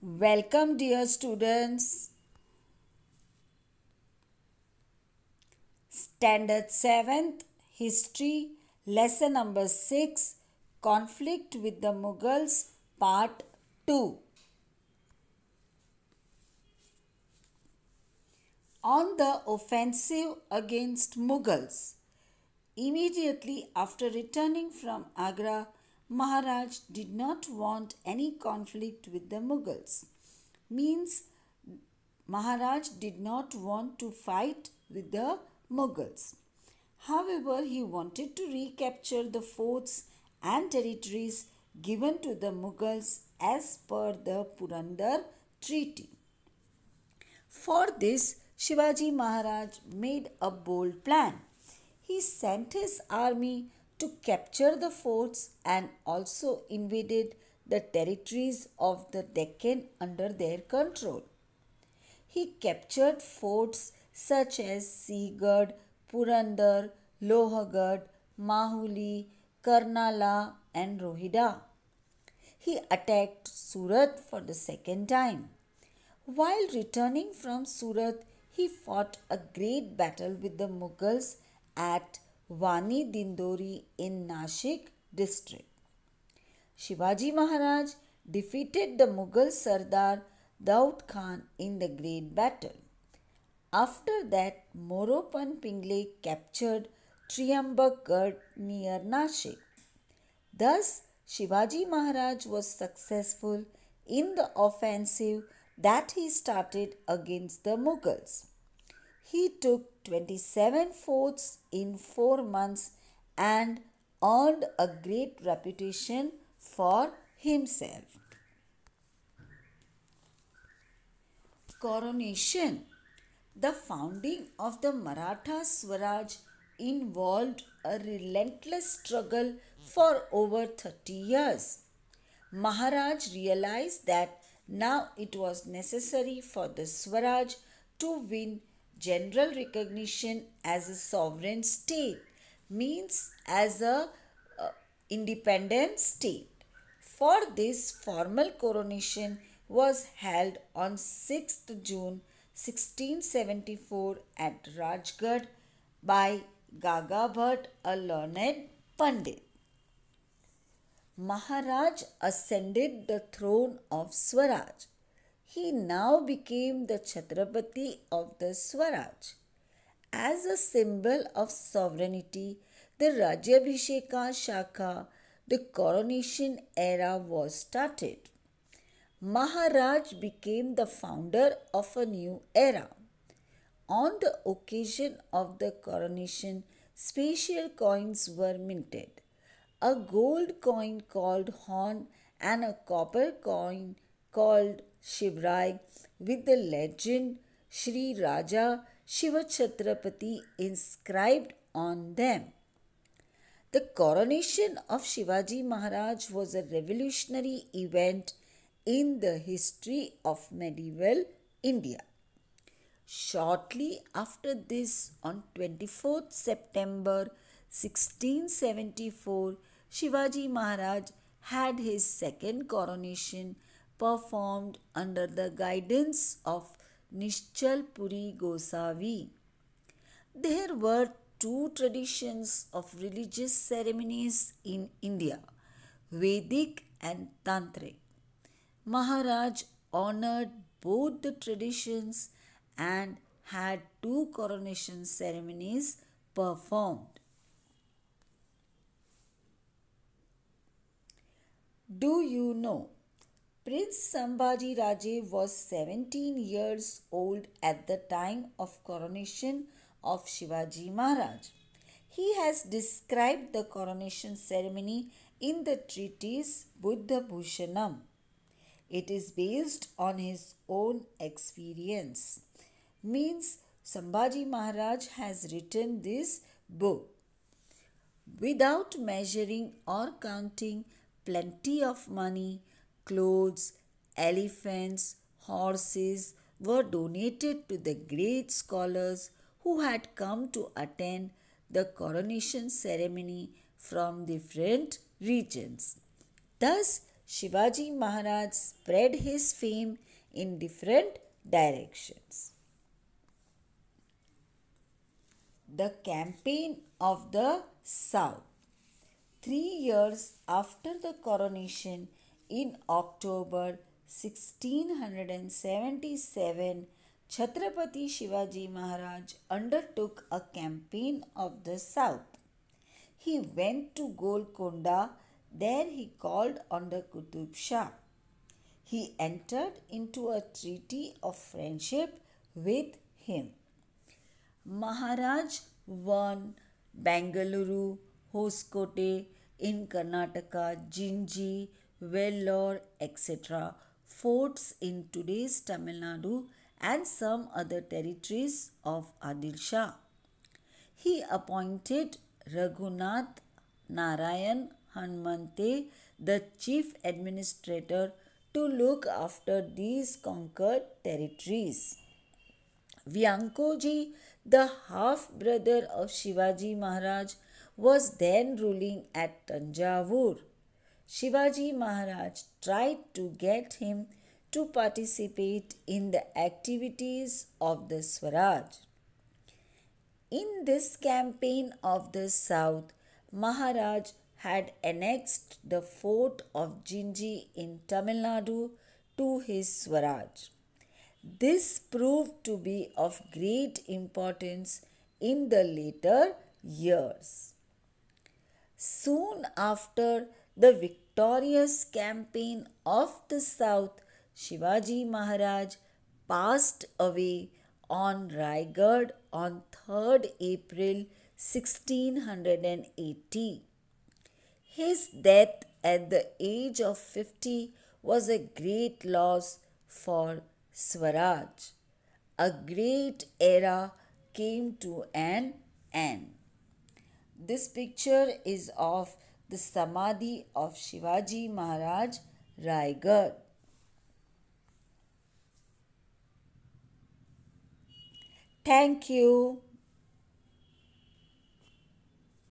Welcome dear students. Standard 7th History Lesson number 6 Conflict with the Mughals Part 2 On the offensive against Mughals Immediately after returning from Agra Maharaj did not want any conflict with the Mughals. Means Maharaj did not want to fight with the Mughals. However, he wanted to recapture the forts and territories given to the Mughals as per the Purandar Treaty. For this, Shivaji Maharaj made a bold plan. He sent his army to capture the forts and also invaded the territories of the Deccan under their control. He captured forts such as Sigurd, Purandar, Lohagad, Mahuli, Karnala, and Rohida. He attacked Surat for the second time. While returning from Surat, he fought a great battle with the Mughals at Vani Dindori in Nashik district. Shivaji Maharaj defeated the Mughal Sardar Daud Khan in the great battle. After that, Moropan Pingle captured Triambakgarh near Nashik. Thus, Shivaji Maharaj was successful in the offensive that he started against the Mughals. He took 27 fourths in 4 months and earned a great reputation for himself. Coronation The founding of the Maratha Swaraj involved a relentless struggle for over 30 years. Maharaj realized that now it was necessary for the Swaraj to win general recognition as a sovereign state means as a uh, independent state. For this formal coronation was held on 6th June 1674 at Rajgarh by Gagabhat, a learned Pandit. Maharaj ascended the throne of Swaraj he now became the Chhatrapati of the Swaraj. As a symbol of sovereignty, the Rajyabhisheka Shaka, the coronation era was started. Maharaj became the founder of a new era. On the occasion of the coronation, special coins were minted. A gold coin called horn and a copper coin called Shivrai with the legend "Shri Raja Shiva inscribed on them. The coronation of Shivaji Maharaj was a revolutionary event in the history of medieval India. Shortly after this, on 24th September 1674, Shivaji Maharaj had his second coronation performed under the guidance of Nishchal Puri Gosavi. There were two traditions of religious ceremonies in India Vedic and Tantric. Maharaj honored both the traditions and had two coronation ceremonies performed. Do you know Prince Sambhaji Raje was 17 years old at the time of coronation of Shivaji Maharaj. He has described the coronation ceremony in the treatise Buddha Bhushanam. It is based on his own experience. Means Sambhaji Maharaj has written this book. Without measuring or counting plenty of money, clothes, elephants, horses were donated to the great scholars who had come to attend the coronation ceremony from different regions. Thus, Shivaji Maharaj spread his fame in different directions. The campaign of the South. Three years after the coronation, in October 1677, Chhatrapati Shivaji Maharaj undertook a campaign of the south. He went to Golconda, there he called on the Kutub Shah. He entered into a treaty of friendship with him. Maharaj won Bengaluru, Hoskote in Karnataka, Jinji, Vellore, etc. Forts in today's Tamil Nadu and some other territories of Adil Shah. He appointed Raghunath Narayan Hanmante, the chief administrator, to look after these conquered territories. Vyankoji, the half brother of Shivaji Maharaj, was then ruling at Tanjavur. Shivaji Maharaj tried to get him to participate in the activities of the Swaraj. In this campaign of the south, Maharaj had annexed the fort of Jinji in Tamil Nadu to his Swaraj. This proved to be of great importance in the later years. Soon after, the victorious campaign of the south, Shivaji Maharaj passed away on Raigad on 3rd April 1680. His death at the age of 50 was a great loss for Swaraj. A great era came to an end. This picture is of the Samadhi of Shivaji Maharaj, Raigarh. Thank you.